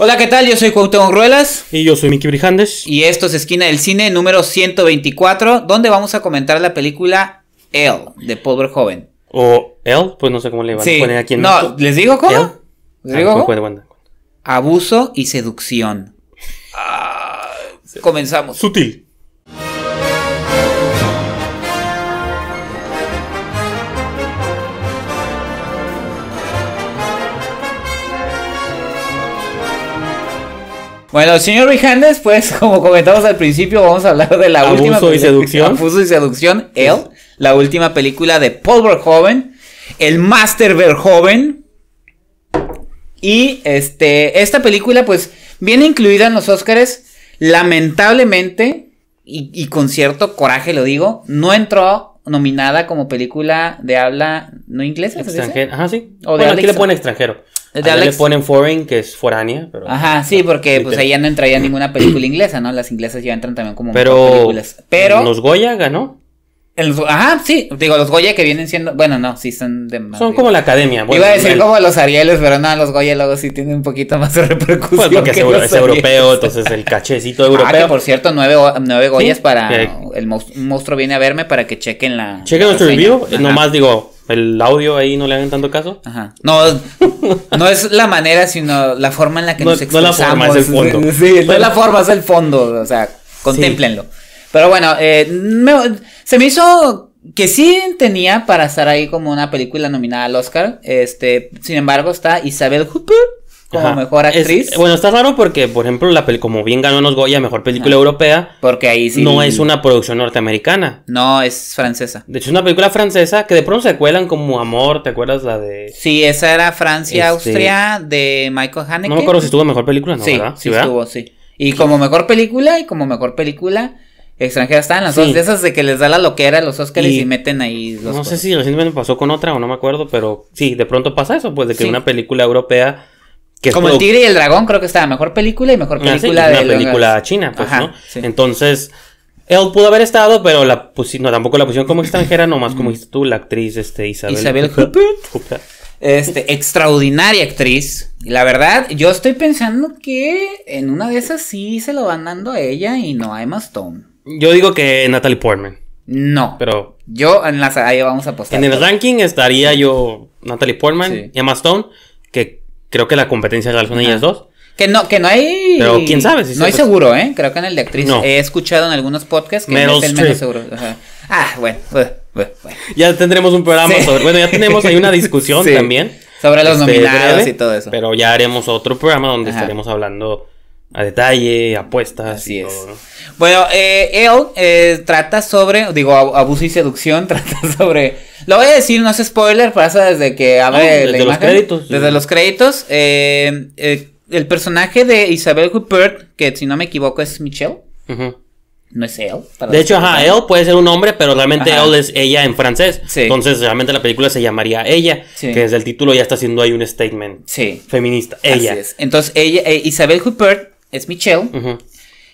Hola, ¿qué tal? Yo soy Cuauhtémoc Ruelas. Y yo soy Miki Brijandes. Y esto es Esquina del Cine número 124, donde vamos a comentar la película El, de Pobre Joven. O El, pues no sé cómo le van a poner aquí en No, ¿les digo cómo? ¿Les ah, digo cómo? Abuso y seducción. Ah, comenzamos. Sutil. Bueno, señor Rijandes, pues como comentamos al principio, vamos a hablar de la última. y seducción. Abuso y seducción, él, la última película de Paul Verhoeven, el Master Verhoeven. Y este, esta película, pues, viene incluida en los Oscars. Lamentablemente, y, con cierto coraje lo digo, no entró nominada como película de habla no inglesa. Extranjera, ajá, sí. bueno, aquí le ponen extranjero le ponen foreign, que es foránea. Pero... Ajá, sí, porque pues ahí no entraría ninguna película inglesa, ¿no? Las inglesas ya entran también como pero... películas. Pero. Los Goya ganó. ajá, sí, digo, los Goya que vienen siendo, bueno, no, sí son de Son como la academia. Iba a decir como los Arieles, pero no, los Goya luego sí tienen un poquito más de repercusión. Pues, porque es, europeo, entonces el cachecito europeo. Ah, que por cierto, nueve, nueve Goyas para el monstruo, viene a verme para que chequen la. Chequen nuestro review, nomás digo, el audio ahí no le hagan tanto caso. Ajá. No, no es la manera, sino la forma en la que nos expresamos. No la forma, es el fondo. Sí, es la forma, es el fondo. O sea, contemplenlo. Pero bueno, eh, se me hizo que sí tenía para estar ahí como una película nominada al Oscar. Este, sin embargo, está Isabel Hooper como mejor actriz. bueno, está raro porque, por ejemplo, la pel como bien ganó Nos Goya, mejor película europea. Porque ahí sí. No es una producción norteamericana. No, es francesa. De hecho, es una película francesa que de pronto se cuelan como Amor, ¿te acuerdas la de.? Sí, esa era Francia, este, Austria, de Michael Haneke. No me acuerdo si estuvo mejor película, ¿no? Sí, sí, estuvo, sí. Y como mejor película, y como mejor película extranjera están las dos esas de que les da la loquera a los dos y, y, meten ahí No sé si recientemente pasó con otra o no me acuerdo, pero sí, de pronto pasa eso, pues de que una película europea como El Tigre y el Dragón, creo que está la mejor película y mejor ah, película de. Una película china, pues, Entonces, él pudo haber estado, pero la tampoco la pusieron como extranjera, nomás como mm. dijiste tú, la actriz este, Isabel, Isabel Este, extraordinaria actriz. La verdad, yo estoy pensando que en una de esas sí se lo van dando a ella y no a Emma Stone. Yo digo que Natalie Portman. No. Pero. Yo en la ahí vamos a apostar. En el ranking estaría yo Natalie Portman, y Emma Stone, que creo que la competencia real son ellas dos. Que no, que no hay. Pero quién sabe. Si no hay seguro, ¿eh? Creo que en el de actriz. He escuchado en algunos podcasts que no es el menos seguro. Ah, bueno, Ya tendremos un programa sobre. Bueno, ya tenemos ahí una discusión también. Sobre los este, nominados y todo eso. Pero ya haremos otro programa donde estaremos hablando a detalle, apuestas. Bueno, eh, él eh, trata sobre, digo, abuso y seducción, trata sobre. Lo voy a decir, no es spoiler, pasa desde que abre. de desde los créditos. Desde eh, eh, los créditos. el personaje de Isabel Huppert, que si no me equivoco es Michelle. No es él. de hecho, ajá, él puede ser un hombre, pero realmente él es ella en francés. Entonces, realmente la película se llamaría Ella, que desde el título ya está haciendo ahí un statement feminista. Ella. Así es. Entonces, ella, Isabel Huppert es Michelle.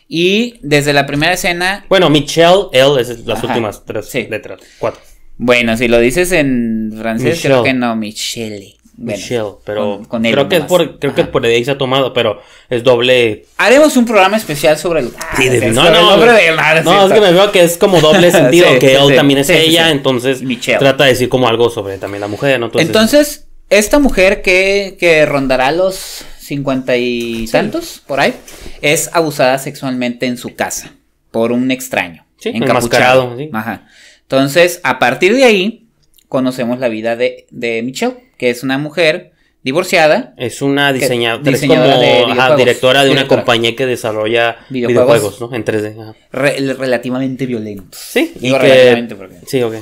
Y desde la primera escena. Bueno, Michelle, él es las últimas tres letras, cuatro. Bueno, si lo dices en francés, creo que no, Michelle. Michelle, pero creo, que es por, creo por ahí se ha tomado, pero es doble. Haremos un programa especial sobre el. sí, ah, de... no, no, no, es, que me veo que es como doble sentido, que él también es ella, entonces Michelle. trata de decir como algo sobre también la mujer, ¿no? Entonces, entonces esta mujer que rondará los cincuenta y tantos, por ahí, es abusada sexualmente en su casa por un extraño. Sí, encapuchado. Ajá. Entonces, a partir de ahí, conocemos la vida de, de Michelle, que es una mujer divorciada. Es una diseñadora, de directora de una compañía que desarrolla videojuegos, ¿no? En 3D. relativamente violentos. Sí, y relativamente Sí, ok.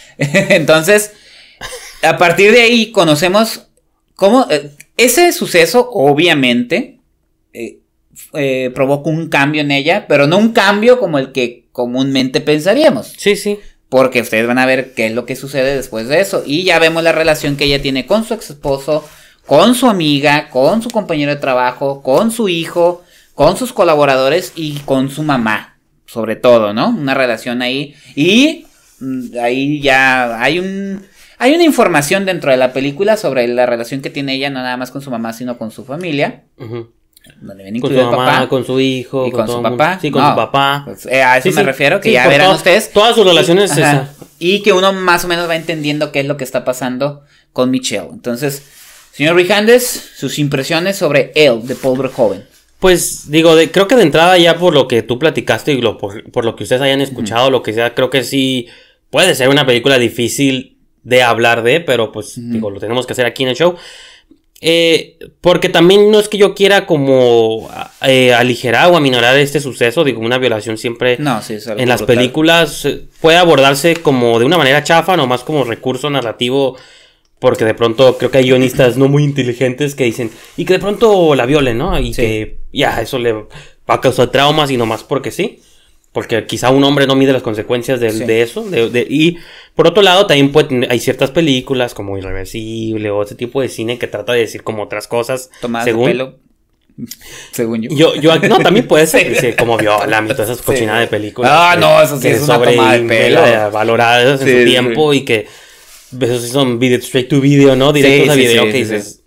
Entonces, a partir de ahí conocemos cómo, eh, ese suceso, obviamente, provocó eh, eh, provoca un cambio en ella, pero no un cambio como el que comúnmente pensaríamos. Sí, sí. Porque ustedes van a ver qué es lo que sucede después de eso. Y ya vemos la relación que ella tiene con su ex esposo, con su amiga, con su compañero de trabajo, con su hijo, con sus colaboradores y con su mamá. Sobre todo, ¿no? Una relación ahí. Y mm, ahí ya hay un hay una información dentro de la película sobre la relación que tiene ella, no nada más con su mamá, sino con su familia. con su papá, con su hijo, y con, su papá. Sí, con su papá. Pues, eh, a eso me refiero, que ya verán ustedes. Todas sus relaciones y, y que uno más o menos va entendiendo qué es lo que está pasando con Michelle. Entonces, señor Rijandes, sus impresiones sobre él, de pobre joven. Pues digo, creo que de entrada ya por lo que tú platicaste y lo, por, lo que ustedes hayan escuchado, lo que sea, creo que sí puede ser una película difícil de hablar de, pero pues digo, lo tenemos que hacer aquí en el show. Eh, porque también no es que yo quiera como eh, aligerar o aminorar este suceso, digo, una violación siempre en las películas eh, puede abordarse como de una manera chafa, nomás como recurso narrativo, porque de pronto creo que hay guionistas no muy inteligentes que dicen, y que de pronto la violen, ¿no? Y que ya, eso le va a causar traumas y nomás porque sí. Porque quizá un hombre no mide las consecuencias de, eso. y por otro lado, también hay ciertas películas como Irreversible o ese tipo de cine que trata de decir como otras cosas. según, pelo. Según yo. No, también puede ser como viola y todas esas cochinadas de películas. Ah, no, eso sí es una de pelo. Eh, valoradas en su tiempo y que. esos sí son video, straight to video, ¿no? Directos a video. que dices.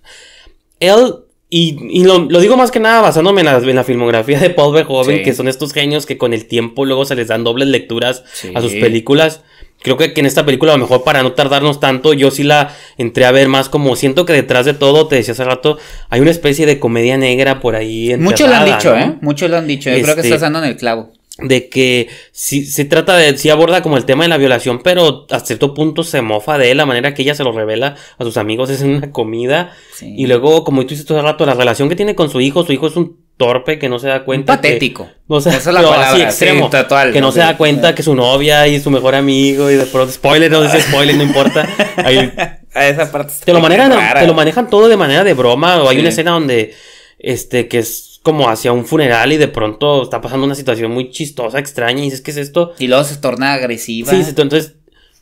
Él y, lo, digo más que nada basándome en la, filmografía de Paul Verhoeven, que son estos genios que con el tiempo luego se les dan dobles lecturas a sus películas. Creo que, en esta película, a lo mejor para no tardarnos tanto, yo sí la entré a ver más como siento que detrás de todo, te decía hace rato, hay una especie de comedia negra por ahí. Muchos lo han dicho, ¿eh? Muchos lo han dicho. Yo creo que este estás dando en el clavo de que si se trata de, si aborda como el tema de la violación, pero a cierto punto se mofa de él, la manera que ella se lo revela a sus amigos es en una comida. Y luego, como tú dices todo el rato, la relación que tiene con su hijo, su hijo es un torpe que no se da cuenta. patético. Que, Esa es la palabra, así, extremo. que no, se, da cuenta que su novia y su mejor amigo y de spoiler, no dice spoiler, no importa. a esa parte te lo manejan, te lo manejan todo de manera de broma, o hay una escena donde, este, que es como hacia un funeral y de pronto está pasando una situación muy chistosa, extraña y dices, que es esto? Y luego se torna agresiva. Sí, entonces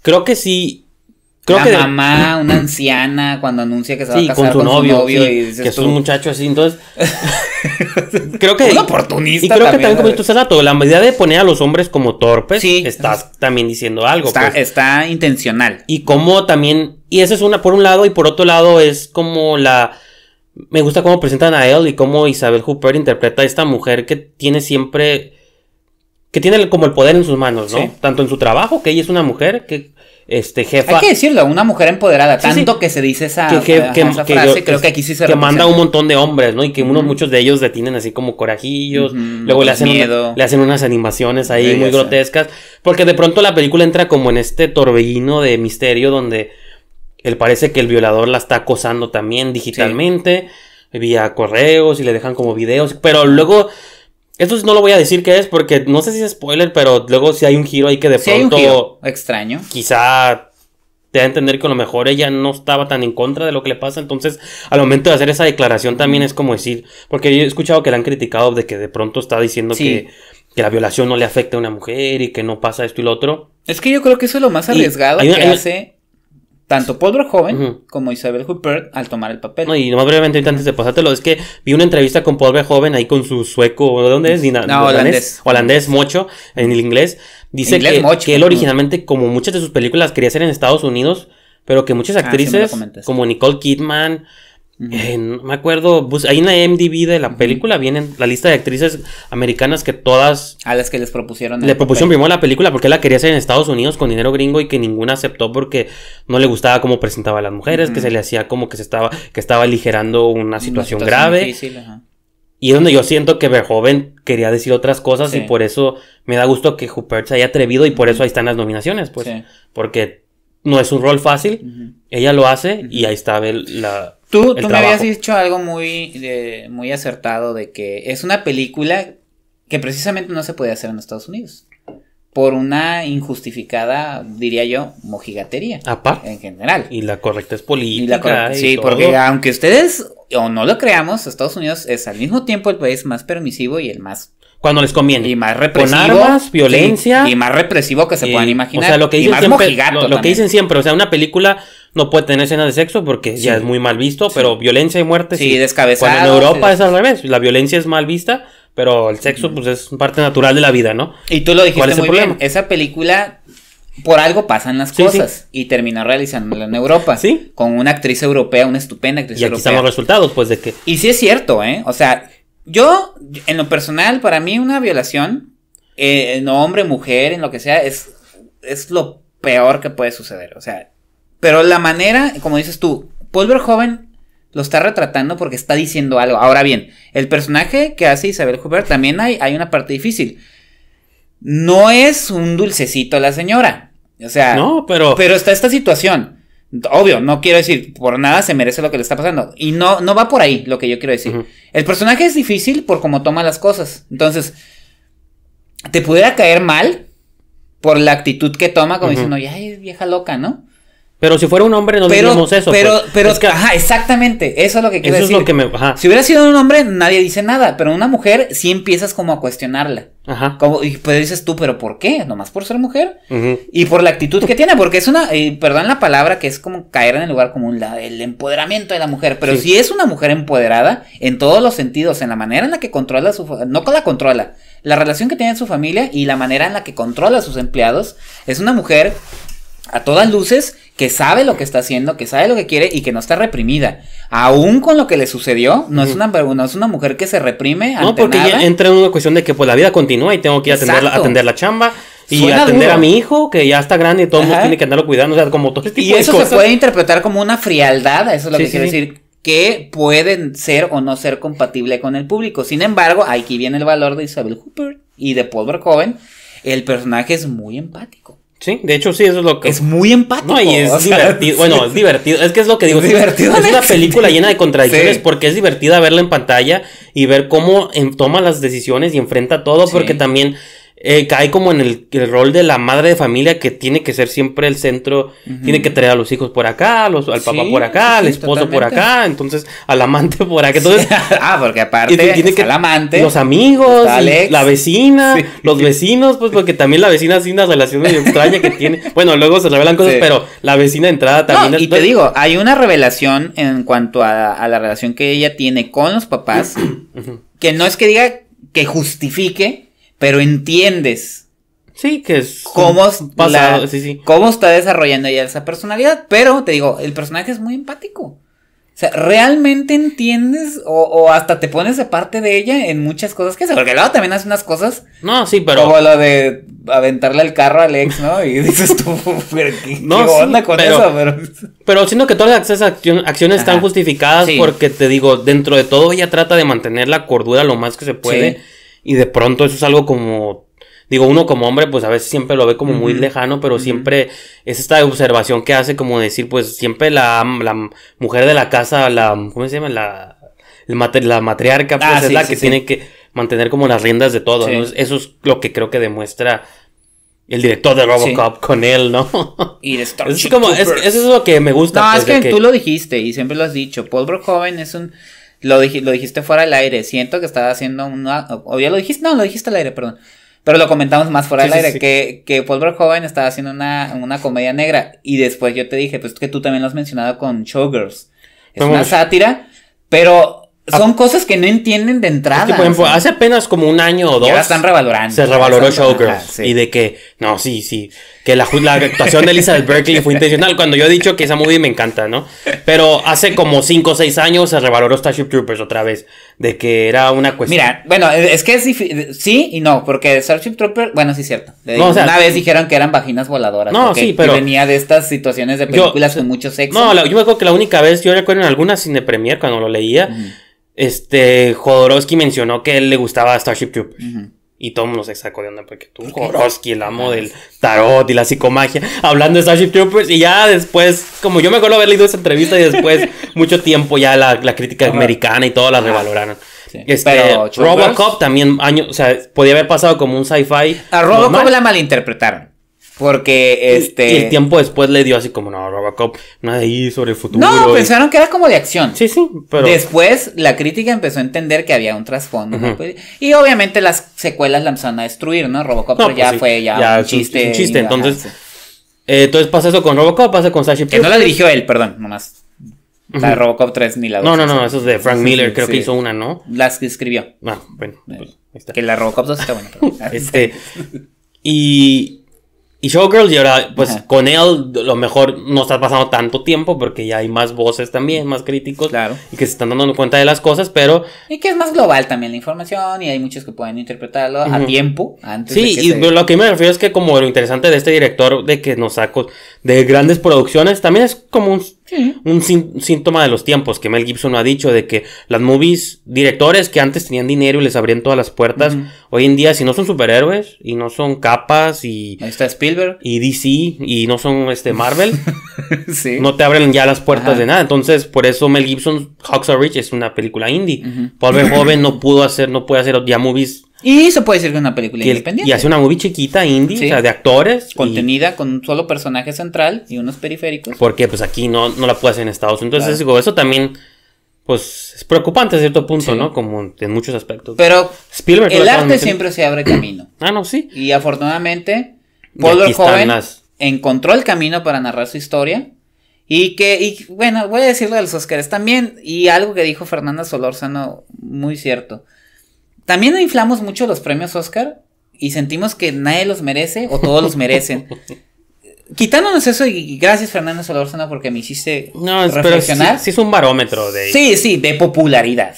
creo que sí. Creo la mamá, una anciana, cuando anuncia que se va a casar con su novio, que es un muchacho así, entonces creo que oportunista y creo que también como tú hace la medida de poner a los hombres como torpes, sí, estás también diciendo algo, está, pues. está intencional. Y como también y eso es una por un lado y por otro lado es como la me gusta cómo presentan a él y cómo Isabel Hooper interpreta a esta mujer que tiene siempre. que tiene como el poder en sus manos, ¿no? Tanto en su trabajo, que ella es una mujer, que este jefa. Hay que decirlo, una mujer empoderada, tanto que se dice esa, que, creo que aquí sí se Que manda a un montón de hombres, ¿no? Y que unos, muchos de ellos detienen así como corajillos, luego le pues hacen, le hacen unas animaciones ahí muy grotescas, porque de pronto la película entra como en este torbellino de misterio donde él parece que el violador la está acosando también digitalmente, vía correos y le dejan como videos. Pero luego, esto no lo voy a decir qué es porque no sé si es spoiler, pero luego si hay un giro ahí que de pronto. extraño. Quizá te da a entender que a lo mejor ella no estaba tan en contra de lo que le pasa. Entonces, al momento de hacer esa declaración también es como decir, porque yo he escuchado que la han criticado de que de pronto está diciendo que la violación no le afecta a una mujer y que no pasa esto y lo otro. Es que yo creo que eso es lo más arriesgado que hace tanto Paul Verhoeven como Isabel Huppert al tomar el papel. No, y nomás brevemente, antes de pasártelo, es que vi una entrevista con Paul joven ahí con su sueco, ¿de dónde es? no, holandés. Holandés, mocho, en el inglés. Dice que, él originalmente, como muchas de sus películas, quería hacer en Estados Unidos, pero que muchas ah, actrices, como Nicole Kidman, no eh, me acuerdo, pues, hay ahí la MDB de la película vienen la lista de actrices americanas que todas... A las que les propusieron. Le propusieron primero la película porque él la quería hacer en Estados Unidos con dinero gringo y que ninguna aceptó porque no le gustaba cómo presentaba a las mujeres, que se le hacía como que se estaba, que estaba aligerando una situación, grave. Y es donde yo siento que Verhoeven quería decir otras cosas y por eso me da gusto que Hooper se haya atrevido y por eso ahí están las nominaciones, pues. Porque no es un rol fácil, ella lo hace y ahí está la... Tú, tú me habías dicho algo muy, muy acertado de que es una película que precisamente no se puede hacer en Estados Unidos. Por una injustificada, diría yo, mojigatería. Aparte. En general. Y la correcta es política. sí, porque aunque ustedes o no lo creamos, Estados Unidos es al mismo tiempo el país más permisivo y el más cuando les conviene. Y más represivo. Con armas, violencia. y más represivo que se puedan imaginar. O sea, lo que y lo que dicen siempre, o sea, una película no puede tener escena de sexo porque ya es muy mal visto, pero violencia y muerte sí. descabezado. en Europa es al revés, la violencia es mal vista, pero el sexo pues es parte natural de la vida, ¿no? Y tú lo dijiste muy bien, esa película por algo pasan las cosas y terminó realizándola en Europa. Sí. Con una actriz europea, una estupenda actriz europea. Y aquí están resultados, pues, de que. Y sí es cierto, ¿eh? O sea, yo, en lo personal, para mí una violación, eh, en hombre, mujer, en lo que sea, es, es lo peor que puede suceder. O sea, pero la manera, como dices tú, Paul joven lo está retratando porque está diciendo algo. Ahora bien, el personaje que hace Isabel Huber también hay, hay una parte difícil. No es un dulcecito la señora. O sea, no, pero... pero está esta situación. Obvio, no quiero decir por nada se merece lo que le está pasando. Y no, no va por ahí lo que yo quiero decir. El personaje es difícil por cómo toma las cosas. Entonces, te pudiera caer mal por la actitud que toma, como diciendo, ya vieja loca, ¿no? Pero si fuera un hombre, no pero, diríamos eso. Pero, pues, pero, ajá, exactamente. Eso es lo que quiero Es lo que Si hubiera sido un hombre, nadie dice nada. Pero una mujer, sí empiezas como a cuestionarla. Ajá. Como, y pues dices tú, ¿pero por qué? ¿Nomás por ser mujer? Y por la actitud que tiene. Porque es una, perdón la palabra, que es como caer en el lugar común, la, el empoderamiento de la mujer. Pero si es una mujer empoderada, en todos los sentidos, en la manera en la que controla su. No con la controla. La relación que tiene su familia y la manera en la que controla a sus empleados. Es una mujer, a todas luces que sabe lo que está haciendo, que sabe lo que quiere y que no está reprimida. Aún con lo que le sucedió, no, es, una, no es una mujer que se reprime. No, porque ya entra en una cuestión de que pues la vida continúa y tengo que atender la, chamba. Y atender a mi hijo, que ya está grande y todo el mundo tiene que andarlo cuidando, como este Y eso se puede interpretar como una frialdad, eso es lo que quiere quiero decir, que pueden ser o no ser compatible con el público. Sin embargo, aquí viene el valor de Isabel Hooper y de Paul Verhoeven. El personaje es muy empático. Sí, de hecho sí, eso es lo que... Es muy empático. es divertido. Bueno, es divertido. Es que es lo que digo. Es, divertido una película llena de contradicciones porque es divertida verla en pantalla y ver cómo toma las decisiones y enfrenta todo porque también eh, cae como en el, rol de la madre de familia que tiene que ser siempre el centro, tiene que traer a los hijos por acá, al papá por acá, al esposo por acá, entonces al amante por acá. Entonces, ah, porque aparte tiene que, amante, los amigos, la vecina, los vecinos, pues porque también la vecina Tiene una relación medio extraña que tiene. Bueno, luego se revelan cosas, pero la vecina entrada también. No, es, y te digo, hay una revelación en cuanto a, a la relación que ella tiene con los papás, que no es que diga que justifique pero entiendes. Sí, que es. Cómo, pasado, cómo está desarrollando ella esa personalidad. Pero te digo, el personaje es muy empático. O sea, realmente entiendes o, hasta te pones de parte de ella en muchas cosas que hace. Porque luego también hace unas cosas. No, sí, pero. Como lo de aventarle el carro al ex, ¿no? Y dices tú, qué, onda con eso? Pero... siento que todas esas acciones están justificadas porque te digo, dentro de todo ella trata de mantener la cordura lo más que se puede y de pronto eso es algo como digo, uno como hombre, pues a veces siempre lo ve como muy lejano, pero siempre es esta observación que hace como decir, pues siempre la, mujer de la casa, la, ¿cómo se llama? La, la matriarca, pues, ah, es la que tiene que mantener como las riendas de todo, Eso es lo que creo que demuestra el director de Robocop con él, ¿no? Y es eso es lo que me gusta. No, es pues, que, tú lo dijiste y siempre lo has dicho, Paul Verhoeven es un... Lo, dijiste fuera del aire. Siento que estaba haciendo una. O ya lo dijiste. No, lo dijiste al aire, perdón. Pero lo comentamos más fuera del aire. Que, que Paul Verhoeven estaba haciendo una, una comedia negra. Y después yo te dije, pues que tú también lo has mencionado con Showgirls. Es una sátira. Pero Ah. Son cosas que no entienden de entrada. hace apenas como un año o dos. Ya están revalorando. Se revaloró Showgirls. Y de que, no, sí, sí. Que la, actuación de Elizabeth Berkeley fue intencional. Cuando yo he dicho que esa movie me encanta, ¿no? Pero hace como cinco o seis años se revaloró Starship Troopers otra vez. De que era una cuestión. Mira, bueno, e-, es que es difícil. Sí y no, porque Starship Troopers. Bueno, sí, es cierto. una vez dijeron que eran vaginas voladoras. No, sí, pero. venía de estas situaciones de películas yo, con mucho sexo. No, yo me acuerdo que la única vez, yo recuerdo en alguna cine premier cuando lo leía. Este, Jodorowsky mencionó que él le gustaba Starship Troopers. Y todo el mundo se sacó de onda porque tú, Jodorowsky, el amo del tarot y la psicomagia, hablando de Starship Troopers. Y ya después, como yo me acuerdo haber leído esa entrevista y después, mucho tiempo ya la, crítica americana y todo la ah, revaloraron. Este, Robocop también, año, o sea, podía haber pasado como un sci-fi. A Robocop la malinterpretaron. Porque este. Y, el tiempo después le dio así como, no, Robocop, nada ahí sobre el futuro. No, pensaron que era como de acción. Sí, sí, pero. Después la crítica empezó a entender que había un trasfondo. Pues, y obviamente las secuelas la empezaron a destruir, ¿no? Robocop pues ya pues fue ya, un chiste. Un chiste, entonces. Eh, entonces pasa eso con Robocop, pasa con Sashi Que no la dirigió él, perdón, nomás. La Robocop 3 ni la 2. No, no, no, eso es de Frank Miller, creo que hizo una, ¿no? Las que escribió. Ah, bueno. Que la Robocop 2 está buena. este. Y. Y Showgirls, y ahora, pues con él, lo mejor no está pasando tanto tiempo porque ya hay más voces también, más críticos. Claro. Y que se están dando cuenta de las cosas, pero. Y que es más global también la información y hay muchos que pueden interpretarlo a tiempo Sí, y lo que me refiero es que, como lo interesante de este director, de que nos sacó de grandes producciones, también es como un un síntoma de los tiempos que Mel Gibson ha dicho de que las movies, directores que antes tenían dinero y les abrían todas las puertas, hoy en día si no son superhéroes y no son capas y Spielberg y DC y no son este Marvel, no te abren ya las puertas de nada. Entonces, por eso Mel Gibson Hawks Are Rich es una película indie. pobre joven no pudo hacer no puede hacer ya movies y se puede decir que es una película independiente. Y hace una movie chiquita, indie, o sea, de actores. Contenida con un solo personaje central y unos periféricos. Porque pues aquí no, no la puedes hacer en Estados Unidos. Entonces digo, eso también pues es preocupante a cierto punto, ¿no? Como en muchos aspectos. Pero el arte siempre se abre camino. ah, no, sí. Y afortunadamente, Paul joven encontró el camino para narrar su historia. Y que, y, bueno, voy a decirlo de los Oscars también. Y algo que dijo Fernanda Solórzano, muy cierto. También inflamos mucho los premios Oscar y sentimos que nadie los merece o todos los merecen. Quitándonos eso y gracias Fernando Solórzano porque me hiciste no, reflexionar. Sí, sí, es un barómetro de... Sí, sí, de popularidad,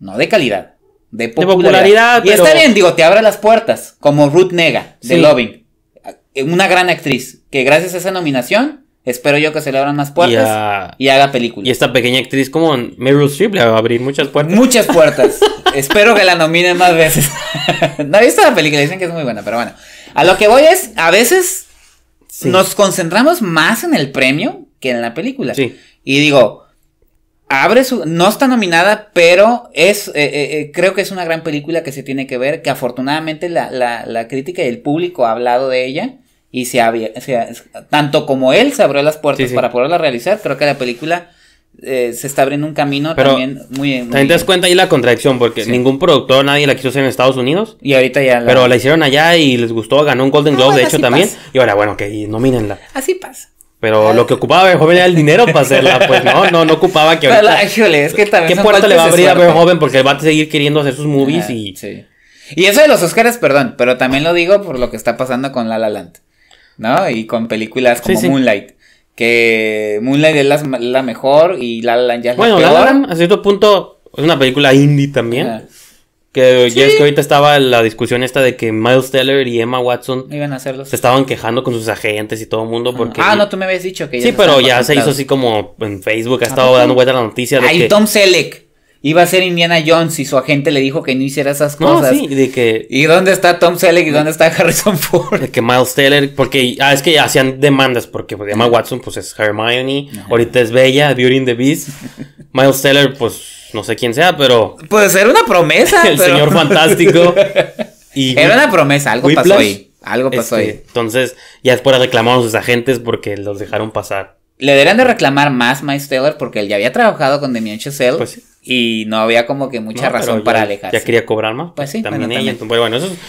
no de calidad. De popularidad. y está bien, digo, te abre las puertas, como Ruth Nega, de Loving. Eh, una gran actriz, que gracias a esa nominación Espero yo que se le abran más puertas y, haga películas. Y esta pequeña actriz como Meryl Streep le va a abrir muchas puertas. Muchas puertas. Espero que la nominen más veces. no he visto la película, dicen que es muy buena, pero bueno. A lo que voy es, a veces nos concentramos más en el premio que en la película. Sí. Y digo, abre su, no está nominada, pero es, eh, eh, eh, creo que es una gran película que se tiene que ver, que afortunadamente la, la crítica y el público ha hablado de ella y se había, tanto como él se abrió las puertas para poderla realizar, creo que la película eh, se está abriendo un camino también muy, muy... También te das cuenta ahí la contradicción, porque ningún productor, nadie la quiso hacer en Estados Unidos. Y ahorita ya Pero la hicieron allá y les gustó, ganó un Golden Globe, de hecho, también. Y ahora, bueno, ok, nomínenla. Así pasa. Pero lo que ocupaba el joven era el dinero para hacerla, pues no, no, no ocupaba que ¿Qué puerta le va a abrir a joven? Porque va a seguir queriendo hacer sus movies y... Y eso de los Oscars, perdón, pero también lo digo por lo que está pasando con Lala La Land. ¿no? Y con películas como Moonlight. Que Moonlight es la, mejor y La La Land ya bueno, la peor. Bueno, a cierto punto es una película indie también. Que ya es que ahorita estaba la discusión esta de que Miles Teller y Emma Watson Se estaban quejando con sus agentes y todo el mundo porque... Ah, no, tú me habías dicho que... sí, pero ya se hizo así como en Facebook, ha estado dando vuelta la noticia de... Tom Selleck. Iba a ser Indiana Jones y su agente le dijo que no hiciera esas cosas. No, sí, de que... ¿Y dónde está Tom Selleck y dónde está Harrison Ford? De que Miles Taylor, porque ah, es que hacían demandas, porque pues, Emma Watson pues es Hermione, ahorita es Bella, Beauty and the Beast. Miles Teller pues no sé quién sea, pero... Pues era una promesa. el señor fantástico. era una promesa, algo pasó ahí. Algo pasó este, Entonces ya después reclamaron a sus agentes porque los dejaron pasar. Le deberían de reclamar más Miles Taylor porque él ya había trabajado con Demián Chazelle. Pues y no había como que mucha razón para alejarse. Ya quería cobrar más. Pues sí, también,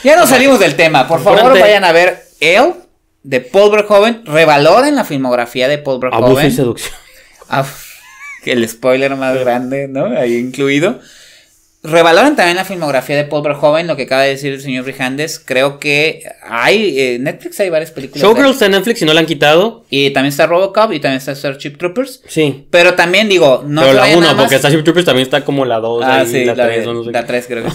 ya nos salimos del tema. Por favor, vayan a ver él de Paul Verhoeven. Revaloren la filmografía de Paul Verhoeven. Abuso y seducción. el spoiler más grande, ¿no? Ahí incluido. Revaloran también la filmografía de Paul Verhoeven, lo que acaba de decir el señor Rijandes. Creo que hay. Eh, Netflix hay varias películas. Showgirls está en Netflix y no la han quitado. Y también está Robocop y también está Starship Troopers. Sí. Pero también digo, no. Pero la 1, porque Starship Troopers también está como la 2. Ah, la 3. la creo que.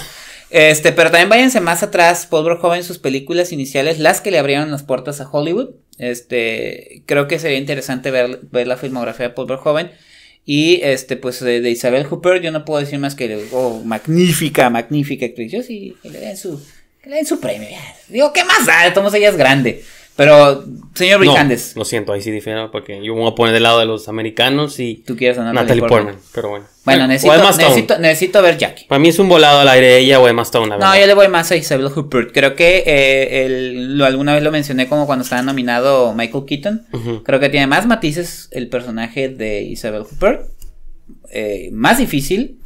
Este, pero también váyanse más atrás, Paul Verhoeven, sus películas iniciales, las que le abrieron las puertas a Hollywood. Este, creo que sería interesante ver, ver la filmografía de Paul Verhoeven. Y este, pues eh, de, Isabel Hooper, yo no puedo decir más que, oh, magnífica, magnífica actriz. Yo sí, que le su, premio. Digo, ¿qué más da? Tomás ella es grande. Pero, señor Bricandes. No, lo siento, ahí sí difiero porque yo me voy a poner del lado de los americanos y. Tú quieres Natalie, Pero bueno. Bueno, necesito, necesito, necesito, ver Jackie. Para mí es un volado al aire ella o Emma Stone, No, yo le voy más a Isabel Hooper. Creo que eh, lo, alguna vez lo mencioné como cuando estaba nominado Michael Keaton. Creo que tiene más matices el personaje de Isabel Hooper. Eh, más difícil.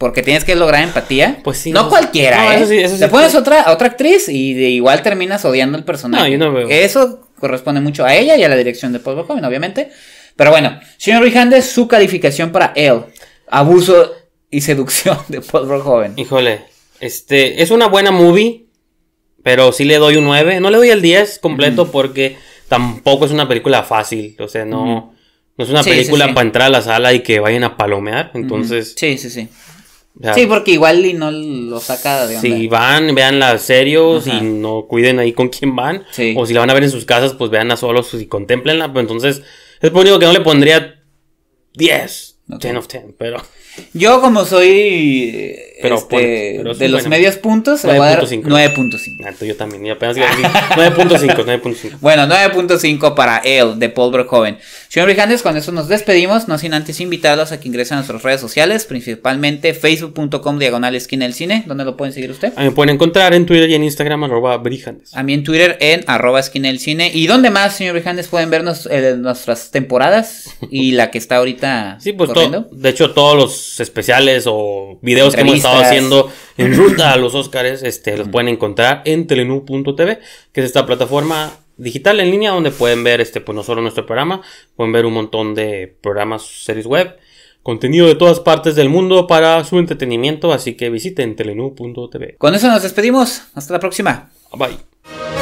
Porque tienes que lograr empatía. Pues sí. No, cualquiera, ¿eh? Te pones otra, otra actriz y igual terminas odiando al personaje. No, yo no veo. Eso corresponde mucho a ella y a la dirección de Paul Joven, obviamente. Pero bueno, señor Rijandes, su calificación para él. Abuso y seducción de Paul Joven. Híjole, este, es una buena movie, pero sí le doy un 9. No le doy el 10 completo porque tampoco es una película fácil. O sea, no, no es una película para entrar a la sala y que vayan a palomear. Entonces. Sí, sí, sí sí, porque igual y no lo saca de Si van, vean veanla serios y no cuiden ahí con quién van. O si la van a ver en sus casas, pues véanla solos y contemplenla. entonces, es por único que no le pondría 10, 10 of 10, pero... Yo como soy pero, este, de los medios puntos, 9.5. Ah, yo también, 9.5, 9.5. Bueno, 9.5 para él, de Paul joven. Señor Brijandes, con eso nos despedimos, no sin antes invitarlos a que ingresen a nuestras redes sociales, principalmente facebook.com diagonal esquina del cine, donde lo pueden seguir usted. me pueden encontrar en Twitter y en Instagram, arroba Brijandes. A mí en Twitter, en arroba esquina del cine. ¿Y dónde más, señor Brijandes, pueden vernos eh, nuestras temporadas y la que está ahorita sí, pues De hecho, todos los especiales o videos que hemos haciendo en ruta a los Oscars este, los pueden encontrar en telenu.tv, que es esta plataforma digital en línea donde pueden ver este, pues no solo nuestro programa, pueden ver un montón de programas, series web, contenido de todas partes del mundo para su entretenimiento, así que visiten telenu.tv. Con eso nos despedimos, hasta la próxima. Bye.